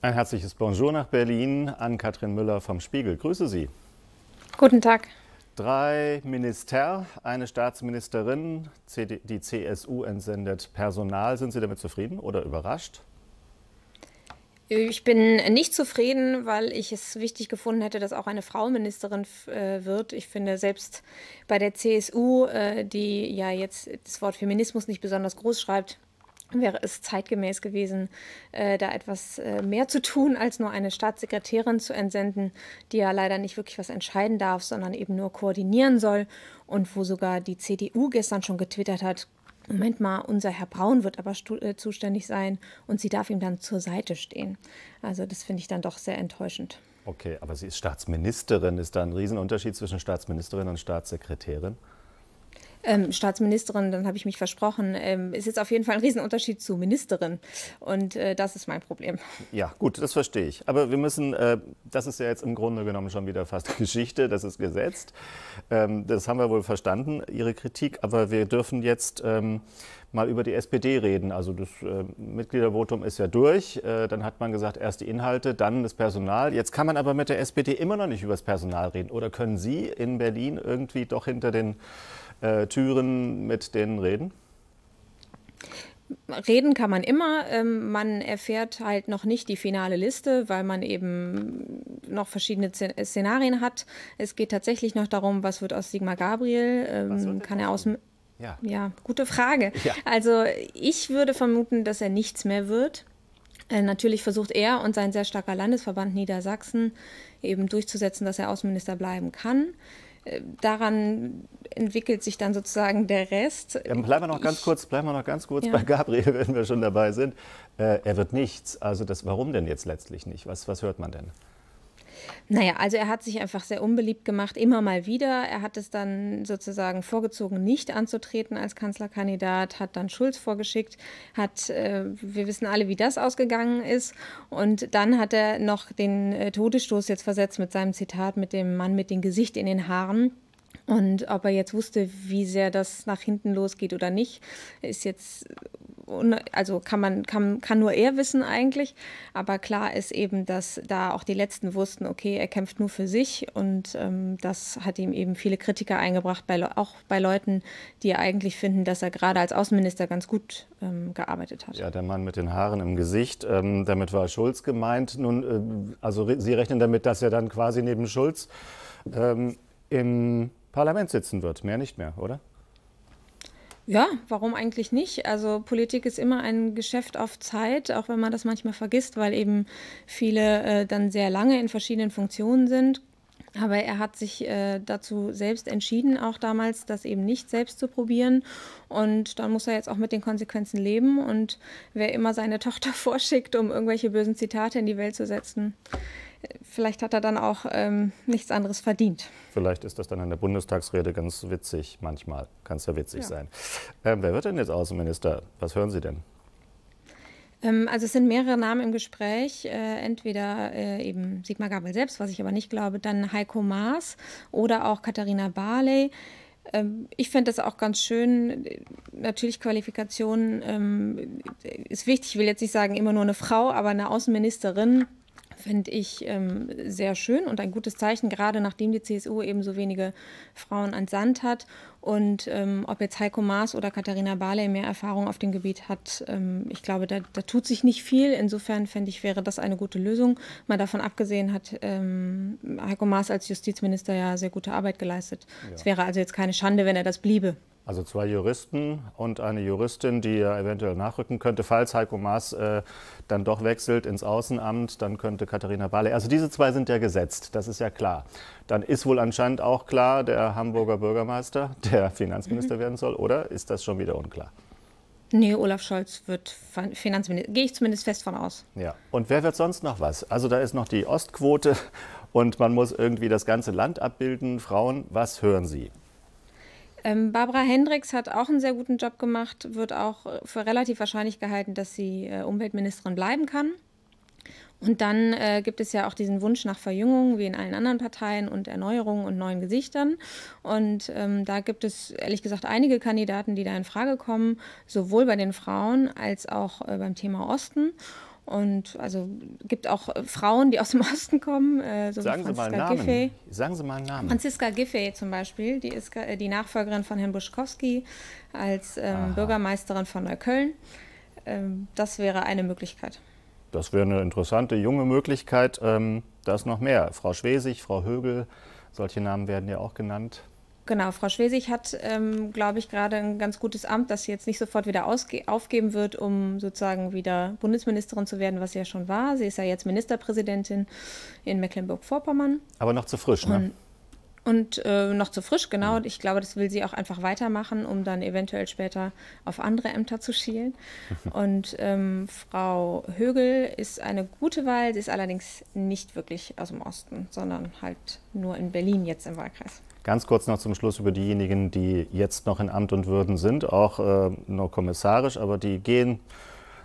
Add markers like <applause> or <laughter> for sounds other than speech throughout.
Ein herzliches Bonjour nach Berlin an Katrin Müller vom Spiegel. Grüße Sie. Guten Tag. Drei Minister, eine Staatsministerin, die CSU entsendet Personal. Sind Sie damit zufrieden oder überrascht? Ich bin nicht zufrieden, weil ich es wichtig gefunden hätte, dass auch eine Frau Ministerin äh, wird. Ich finde selbst bei der CSU, äh, die ja jetzt das Wort Feminismus nicht besonders groß schreibt, wäre es zeitgemäß gewesen, äh, da etwas äh, mehr zu tun, als nur eine Staatssekretärin zu entsenden, die ja leider nicht wirklich was entscheiden darf, sondern eben nur koordinieren soll. Und wo sogar die CDU gestern schon getwittert hat, Moment mal, unser Herr Braun wird aber äh, zuständig sein und sie darf ihm dann zur Seite stehen. Also das finde ich dann doch sehr enttäuschend. Okay, aber sie ist Staatsministerin. Ist da ein Riesenunterschied zwischen Staatsministerin und Staatssekretärin? ähm, Staatsministerin, dann habe ich mich versprochen, ähm, ist jetzt auf jeden Fall ein Riesenunterschied zu Ministerin. Und äh, das ist mein Problem. Ja, gut, das verstehe ich. Aber wir müssen, äh, das ist ja jetzt im Grunde genommen schon wieder fast <laughs> Geschichte, das ist gesetzt. Ähm, das haben wir wohl verstanden, Ihre Kritik. Aber wir dürfen jetzt ähm, mal über die SPD reden. Also das äh, Mitgliedervotum ist ja durch. Äh, dann hat man gesagt, erst die Inhalte, dann das Personal. Jetzt kann man aber mit der SPD immer noch nicht über das Personal reden. Oder können Sie in Berlin irgendwie doch hinter den äh, Türen mit denen reden? Reden kann man immer. Ähm, man erfährt halt noch nicht die finale Liste, weil man eben noch verschiedene äh, Szenarien hat. Es geht tatsächlich noch darum, was wird aus Sigmar Gabriel? Ähm, kann er aus. Ja. ja, gute Frage. Ja. Also ich würde vermuten, dass er nichts mehr wird. Äh, natürlich versucht er und sein sehr starker Landesverband Niedersachsen eben durchzusetzen, dass er Außenminister bleiben kann. Äh, daran entwickelt sich dann sozusagen der Rest. Ja, bleiben wir noch ganz kurz, bleiben wir noch ganz kurz ja. bei Gabriel, <laughs> wenn wir schon dabei sind. Äh, er wird nichts. Also das, warum denn jetzt letztlich nicht? Was, was hört man denn? Naja, also er hat sich einfach sehr unbeliebt gemacht, immer mal wieder. Er hat es dann sozusagen vorgezogen, nicht anzutreten als Kanzlerkandidat, hat dann Schulz vorgeschickt, hat, äh, wir wissen alle, wie das ausgegangen ist. Und dann hat er noch den äh, Todesstoß jetzt versetzt mit seinem Zitat mit dem Mann mit dem Gesicht in den Haaren. Und ob er jetzt wusste, wie sehr das nach hinten losgeht oder nicht, ist jetzt, also kann man, kann, kann nur er wissen eigentlich. Aber klar ist eben, dass da auch die Letzten wussten, okay, er kämpft nur für sich. Und ähm, das hat ihm eben viele Kritiker eingebracht, bei, auch bei Leuten, die eigentlich finden, dass er gerade als Außenminister ganz gut ähm, gearbeitet hat. Ja, der Mann mit den Haaren im Gesicht, ähm, damit war Schulz gemeint. Nun, äh, also Sie rechnen damit, dass er dann quasi neben Schulz ähm, im Parlament sitzen wird. Mehr nicht mehr, oder? Ja, warum eigentlich nicht? Also Politik ist immer ein Geschäft auf Zeit, auch wenn man das manchmal vergisst, weil eben viele äh, dann sehr lange in verschiedenen Funktionen sind. Aber er hat sich äh, dazu selbst entschieden, auch damals das eben nicht selbst zu probieren. Und dann muss er jetzt auch mit den Konsequenzen leben. Und wer immer seine Tochter <laughs> vorschickt, um irgendwelche bösen Zitate in die Welt zu setzen, vielleicht hat er dann auch ähm, nichts anderes verdient. Vielleicht ist das dann in der Bundestagsrede ganz witzig manchmal. Kann es ja witzig ja. sein. Ähm, wer wird denn jetzt Außenminister? Was hören Sie denn? Ähm, also es sind mehrere Namen im Gespräch, äh, entweder äh, eben Sigmar Gabel selbst, was ich aber nicht glaube, dann Heiko Maas oder auch Katharina Barley. Ähm, ich fände das auch ganz schön. Natürlich, Qualifikation ähm, ist wichtig. Ich will jetzt nicht sagen, immer nur eine Frau, aber eine Außenministerin finde ich ähm, sehr schön und ein gutes Zeichen, gerade nachdem die CSU eben so wenige Frauen entsandt hat. Und ähm, ob jetzt Heiko Maas oder Katharina Barley mehr Erfahrung auf dem Gebiet hat, ähm, ich glaube, da, da, tut sich nicht viel. Insofern fände ich, wäre das eine gute Lösung. Mal davon abgesehen hat ähm, Heiko Maas als Justizminister ja sehr gute Arbeit geleistet. Ja. Es wäre also jetzt keine Schande, wenn er das bliebe. Also zwei Juristen und eine Juristin, die ja eventuell nachrücken könnte. Falls Heiko Maas äh, dann doch wechselt ins Außenamt, dann könnte Katharina Barley. Also diese zwei sind ja gesetzt, das ist ja klar. Dann ist wohl anscheinend auch klar der Hamburger Bürgermeister, der Finanzminister mhm. werden soll, oder ist das schon wieder unklar? Nee, Olaf Scholz wird Finanzminister. Gehe ich zumindest fest von aus. Ja. Und wer wird sonst noch was? Also da ist noch die Ostquote und man muss irgendwie das ganze Land abbilden. Frauen, was hören Sie? Ähm, Barbara Hendricks hat auch einen sehr guten Job gemacht, wird auch äh, für relativ wahrscheinlich gehalten, dass sie äh, Umweltministerin bleiben kann. Und dann äh, gibt es ja auch diesen Wunsch nach Verjüngung, wie in allen anderen Parteien, und Erneuerung und neuen Gesichtern. Und ähm, da gibt es ehrlich gesagt einige Kandidaten, die da in Frage kommen, sowohl bei den Frauen als auch äh, beim Thema Osten. Und also gibt auch äh, Frauen, die aus dem Osten kommen, äh, so Sagen wie Franziska Giffey. Sagen Sie mal einen Namen. Franziska Giffey zum Beispiel, die ist äh, die Nachfolgerin von Herrn Buschkowski als ähm, Bürgermeisterin von Neukölln. Ähm, das wäre eine Möglichkeit. Das wäre eine interessante junge Möglichkeit. Ähm, da ist noch mehr. Frau Schwesig, Frau Högel, solche Namen werden ja auch genannt. Genau, Frau Schwesig hat, ähm, glaube ich, gerade ein ganz gutes Amt, das sie jetzt nicht sofort wieder aufgeben wird, um sozusagen wieder Bundesministerin zu werden, was sie ja schon war. Sie ist ja jetzt Ministerpräsidentin in Mecklenburg-Vorpommern. Aber noch zu frisch, ne? Und und äh, noch zu frisch, genau. Mhm. Ich glaube, das will sie auch einfach weitermachen, um dann eventuell später auf andere Ämter zu schielen. <laughs> Und ähm, Frau Högel ist eine gute Wahl. Sie ist allerdings nicht wirklich aus dem Osten, sondern halt nur in Berlin jetzt im Wahlkreis. Ganz kurz noch zum Schluss über diejenigen, die jetzt noch in Amt und Würden sind, auch äh, nur kommissarisch, aber die gehen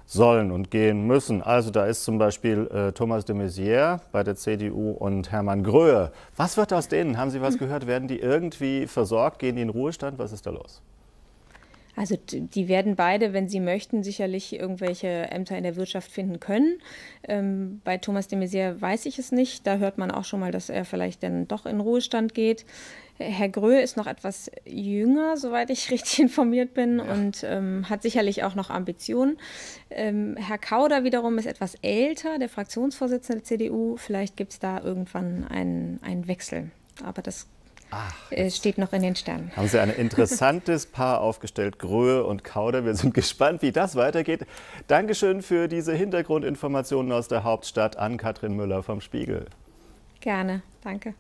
sollen und gehen müssen. Also da ist zum Beispiel äh, Thomas de Maizière bei der CDU und Hermann Gröhe. Was wird aus denen? Haben Sie was hm. gehört? Werden die irgendwie versorgt? Gehen die in Ruhestand? Was ist da los? Also die werden beide, wenn sie möchten, sicherlich irgendwelche Ämter in der Wirtschaft finden können. Ähm, bei Thomas de Maizière weiß ich es nicht. Da hört man auch schon mal, dass er vielleicht dann doch in Ruhestand geht. Herr Gröhe ist noch etwas jünger, soweit ich <laughs> richtig informiert bin, ja. und ähm, hat sicherlich auch noch Ambitionen. Ähm, Herr Kauder wiederum ist etwas älter, der Fraktionsvorsitzende der CDU. Vielleicht gibt es da irgendwann einen, einen Wechsel. Aber das Ach, äh, steht noch in den Sternen. Haben Sie ein interessantes <laughs> Paar aufgestellt, Gröhe und Kauder. Wir sind gespannt, wie das weitergeht. Dankeschön für diese Hintergrundinformationen aus der Hauptstadt an Katrin Müller vom Spiegel. Gerne, danke.